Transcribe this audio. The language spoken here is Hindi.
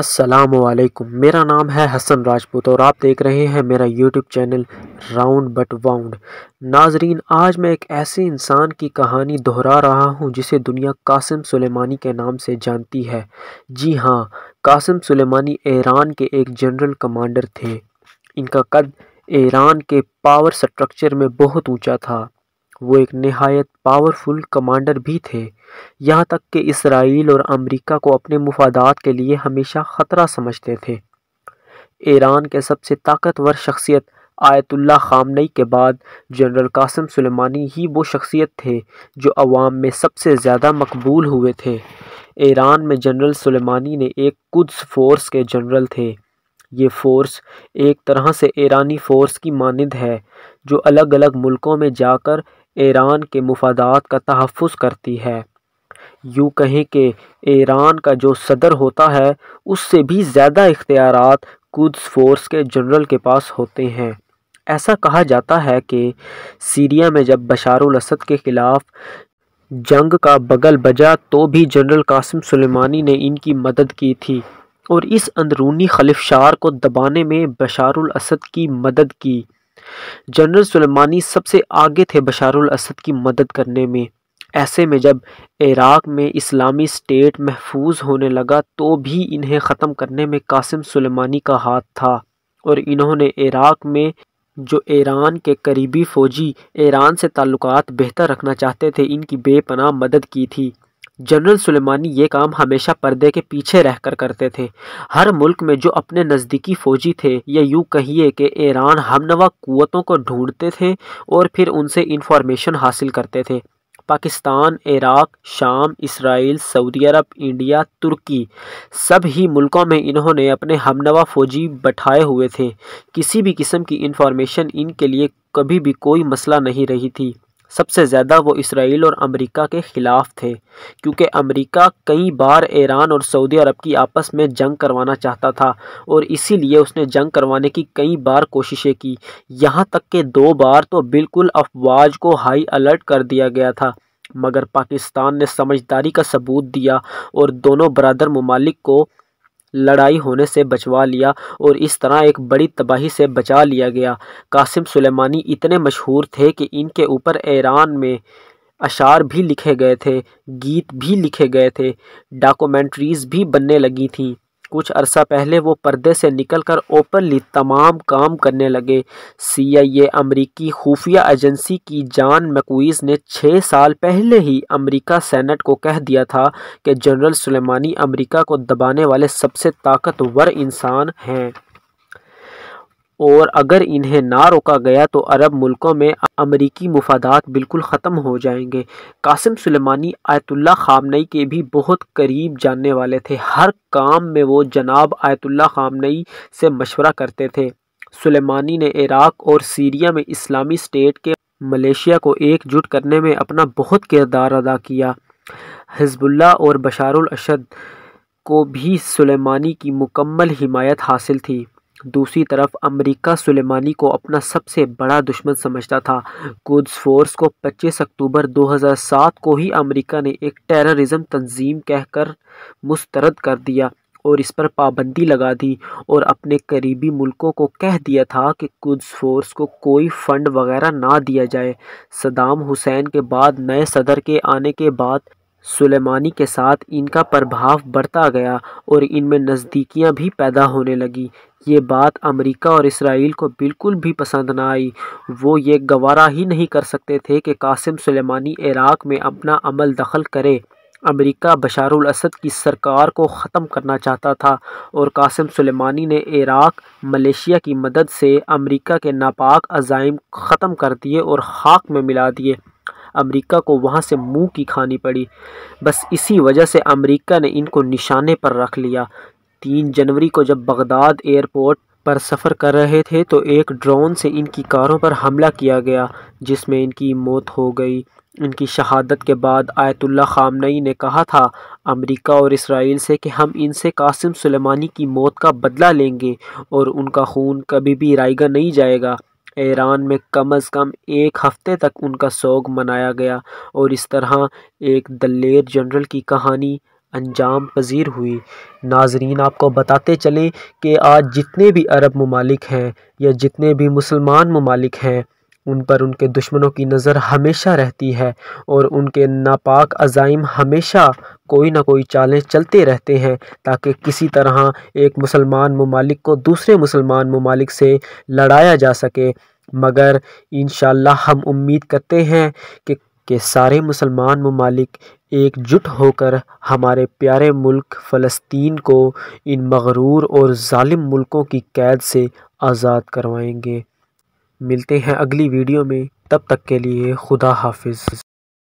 असलकुम मेरा नाम है हसन राजपूत और आप देख रहे हैं मेरा YouTube channel round but wound नाजरीन आज मैं एक ऐसे इंसान की कहानी दोहरा रहा हूं जिसे दुनिया कासिम सुलेमानी के नाम से जानती है जी हां कासिम सुलेमानी ईरान के एक जनरल कमांडर थे इनका कद ईरान के पावर स्ट्रक्चर में बहुत ऊंचा था वो एक नहायत पावरफुल कमांडर भी थे यहाँ तक कि इसराइल और अमेरिका को अपने मुफादात के लिए हमेशा ख़तरा समझते थे ईरान के सबसे ताकतवर शख्सियत आयतुल्ला खामनई के बाद जनरल कासिम सुलेमानी ही वो शख्सियत थे जो अवाम में सबसे ज़्यादा मकबूल हुए थे ईरान में जनरल सुलेमानी ने एक कुद्स फोर्स के जनरल थे ये फ़ोर्स एक तरह से ईरानी फ़ोर्स की मानद है जो अलग अलग मुल्कों में जाकर ईरान के मफादात का तहफ़ करती है यूँ कहें कि ईरान का जो सदर होता है उससे भी ज़्यादा इख्तियार क़ुद्स फ़ोर्स के जनरल के पास होते हैं ऐसा कहा जाता है कि सीरिया में जब बशार असद के ख़िलाफ़ जंग का बगल बजा तो भी जनरल कासिम सुलेमानी ने इनकी मदद की थी और इस अंदरूनी खलिफशार को दबाने में बशार असद की मदद की जनरल सुलेमानी सबसे आगे थे बशारुल असद की मदद करने में ऐसे में जब इराक़ में इस्लामी स्टेट महफूज होने लगा तो भी इन्हें ख़त्म करने में कासिम सुलेमानी का हाथ था और इन्होंने इराक़ में जो ईरान के करीबी फ़ौजी ईरान से ताल्लुकात बेहतर रखना चाहते थे इनकी बेपनाह मदद की थी जनरल सुलेमानी ये काम हमेशा पर्दे के पीछे रहकर करते थे हर मुल्क में जो अपने नज़दीकी फ़ौजी थे या यूँ कहिए कि ईरान हमनवा क़वतों को ढूंढते थे और फिर उनसे इंफॉर्मेशन हासिल करते थे पाकिस्तान इराक शाम इसराइल सऊदी अरब इंडिया तुर्की सब ही मुल्कों में इन्होंने अपने हमनवा फ़ौजी बैठाए हुए थे किसी भी किस्म की इंफॉर्मेशन इनके लिए कभी भी कोई मसला नहीं रही थी सबसे ज़्यादा वो इसराइल और अमेरिका के ख़िलाफ़ थे क्योंकि अमेरिका कई बार ईरान और सऊदी अरब की आपस में जंग करवाना चाहता था और इसीलिए उसने जंग करवाने की कई बार कोशिशें की यहाँ तक कि दो बार तो बिल्कुल अफवाज को हाई अलर्ट कर दिया गया था मगर पाकिस्तान ने समझदारी का सबूत दिया और दोनों बरदर ममालिक को लड़ाई होने से बचवा लिया और इस तरह एक बड़ी तबाही से बचा लिया गया कासिम सुलेमानी इतने मशहूर थे कि इनके ऊपर ईरान में अशार भी लिखे गए थे गीत भी लिखे गए थे डॉक्यूमेंट्रीज़ भी बनने लगी थीं कुछ अरसा पहले वो पर्दे से निकलकर ओपनली तमाम काम करने लगे सीआईए अमेरिकी खुफिया एजेंसी की जान मकवीज़ ने छः साल पहले ही अमेरिका सेनेट को कह दिया था कि जनरल सुलेमानी अमेरिका को दबाने वाले सबसे ताकतवर इंसान हैं और अगर इन्हें ना रोका गया तो अरब मुल्कों में अमरीकी मफादात बिल्कुल ख़त्म हो जाएंगे कासिम सुलेमानी आयतुल्ला खामनई के भी बहुत करीब जानने वाले थे हर काम में वो जनाब आयतुल्ला खामनई से मशवरा करते थे सुलेमानी ने इराक़ और सीरिया में इस्लामी स्टेट के मलेशिया को एकजुट करने में अपना बहुत किरदार अदा किया हिजबुल्ला और बशारुल अशद को भी सुलेमानी की मुकम्मल हिमायत हासिल थी दूसरी तरफ अमेरिका सुलेमानी को अपना सबसे बड़ा दुश्मन समझता था कुद्स फोर्स को 25 अक्टूबर 2007 को ही अमेरिका ने एक टेररिज्म तंजीम कहकर मुस्तरद कर दिया और इस पर पाबंदी लगा दी और अपने करीबी मुल्कों को कह दिया था कि कुद्स फोर्स को कोई फंड वगैरह ना दिया जाए सदाम हुसैन के बाद नए सदर के आने के बाद सुलेमानी के साथ इनका प्रभाव बढ़ता गया और इनमें नज़दीकियां भी पैदा होने लगीं ये बात अमेरिका और इसराइल को बिल्कुल भी पसंद ना आई वो ये गवारा ही नहीं कर सकते थे कि कासिम सुलेमानी इराक़ में अपना अमल दखल करे अमेरिका बशारुल असद की सरकार को ख़त्म करना चाहता था और कासिम सुलेमानी ने इराक मलेशिया की मदद से अमेरिका के नापाक अजाइम ख़त्म कर दिए और खाक में मिला दिए अमेरिका को वहाँ से मुंह की खानी पड़ी बस इसी वजह से अमेरिका ने इनको निशाने पर रख लिया तीन जनवरी को जब बगदाद एयरपोर्ट पर सफ़र कर रहे थे तो एक ड्रोन से इनकी कारों पर हमला किया गया जिसमें इनकी मौत हो गई इनकी शहादत के बाद आयतुल्ला खामनई ने कहा था अमेरिका और इसराइल से कि हम इनसे कासिम सुलेमानी की मौत का बदला लेंगे और उनका खून कभी भी रायगा नहीं जाएगा ईरान में कम अज़ कम एक हफ़्ते तक उनका सोग मनाया गया और इस तरह एक दलेर जनरल की कहानी अंजाम पजीर हुई नाजरीन आपको बताते चलें कि आज जितने भी अरब ममालिक हैं या जितने भी मुसलमान ममालिक हैं उन पर उनके दुश्मनों की नज़र हमेशा रहती है और उनके नापाक अज़ाइम हमेशा कोई ना कोई चालें चलते रहते हैं ताकि किसी तरह एक मुसलमान ममालिक को दूसरे मुसलमान ममालिक से लड़ाया जा सके मगर इन हम उम्मीद करते हैं कि के सारे मुसलमान ममालिक एकजुट होकर हमारे प्यारे मुल्क फ़लस्तीन को इन मगरूर और ालिम मुल्कों की कैद से आज़ाद करवाएंगे मिलते हैं अगली वीडियो में तब तक के लिए खुदा हाफिज